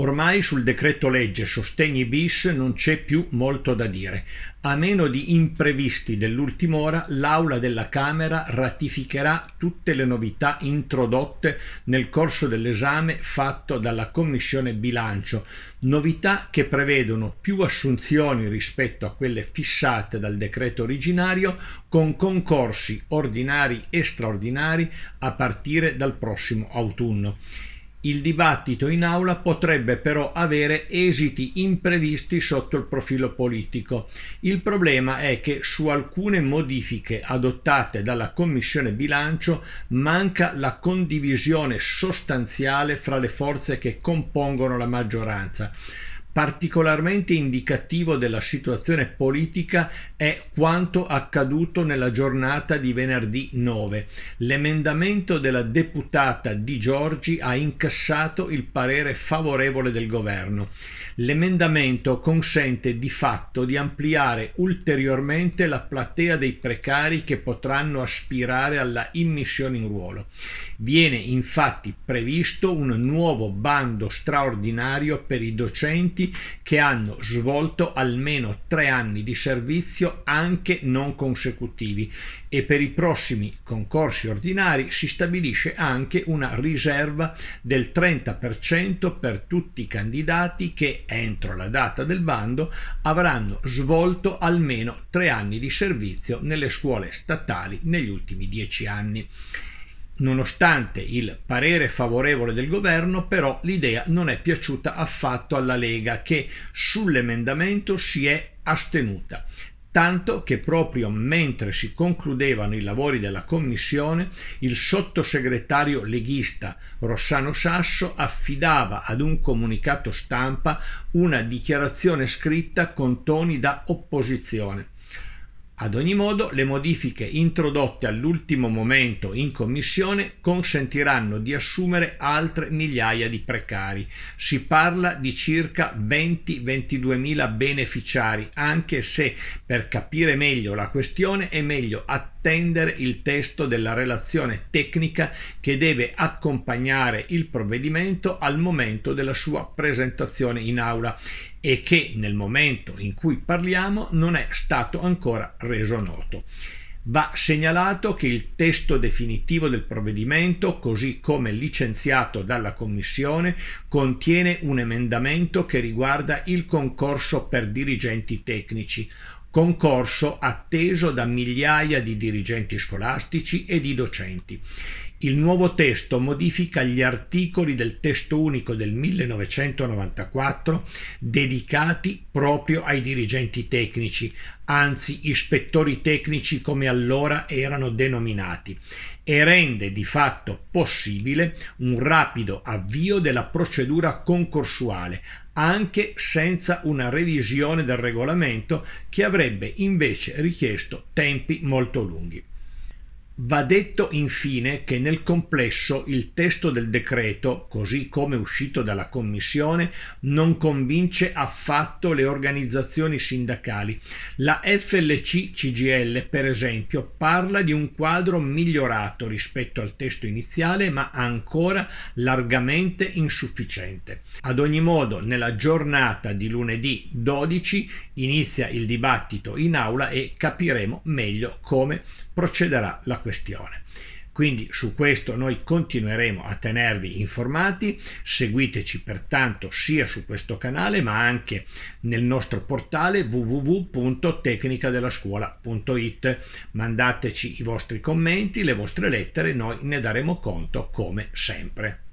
Ormai sul decreto legge sostegni bis non c'è più molto da dire. A meno di imprevisti dell'ultima ora, l'Aula della Camera ratificherà tutte le novità introdotte nel corso dell'esame fatto dalla Commissione Bilancio, novità che prevedono più assunzioni rispetto a quelle fissate dal decreto originario, con concorsi ordinari e straordinari a partire dal prossimo autunno. Il dibattito in aula potrebbe però avere esiti imprevisti sotto il profilo politico. Il problema è che su alcune modifiche adottate dalla Commissione bilancio manca la condivisione sostanziale fra le forze che compongono la maggioranza. Particolarmente indicativo della situazione politica è quanto accaduto nella giornata di venerdì 9. L'emendamento della deputata Di Giorgi ha incassato il parere favorevole del governo. L'emendamento consente di fatto di ampliare ulteriormente la platea dei precari che potranno aspirare alla immissione in ruolo. Viene infatti previsto un nuovo bando straordinario per i docenti che hanno svolto almeno tre anni di servizio anche non consecutivi e per i prossimi concorsi ordinari si stabilisce anche una riserva del 30% per tutti i candidati che entro la data del bando avranno svolto almeno tre anni di servizio nelle scuole statali negli ultimi dieci anni. Nonostante il parere favorevole del governo, però l'idea non è piaciuta affatto alla Lega che sull'emendamento si è astenuta, tanto che proprio mentre si concludevano i lavori della commissione, il sottosegretario leghista Rossano Sasso affidava ad un comunicato stampa una dichiarazione scritta con toni da opposizione ad ogni modo, le modifiche introdotte all'ultimo momento in commissione consentiranno di assumere altre migliaia di precari. Si parla di circa 20-22 mila beneficiari, anche se per capire meglio la questione è meglio attendere estendere il testo della relazione tecnica che deve accompagnare il provvedimento al momento della sua presentazione in aula e che nel momento in cui parliamo non è stato ancora reso noto. Va segnalato che il testo definitivo del provvedimento, così come licenziato dalla Commissione, contiene un emendamento che riguarda il concorso per dirigenti tecnici, concorso atteso da migliaia di dirigenti scolastici e di docenti. Il nuovo testo modifica gli articoli del testo unico del 1994 dedicati proprio ai dirigenti tecnici, anzi ispettori tecnici come allora erano denominati, e rende di fatto possibile un rapido avvio della procedura concorsuale anche senza una revisione del regolamento che avrebbe invece richiesto tempi molto lunghi. Va detto infine che nel complesso il testo del decreto, così come uscito dalla Commissione, non convince affatto le organizzazioni sindacali. La FLC-CGL, per esempio, parla di un quadro migliorato rispetto al testo iniziale, ma ancora largamente insufficiente. Ad ogni modo, nella giornata di lunedì 12 inizia il dibattito in aula e capiremo meglio come procederà la questione questione. Quindi su questo noi continueremo a tenervi informati, seguiteci pertanto sia su questo canale ma anche nel nostro portale www.tecnicadellascuola.it. Mandateci i vostri commenti, le vostre lettere, noi ne daremo conto come sempre.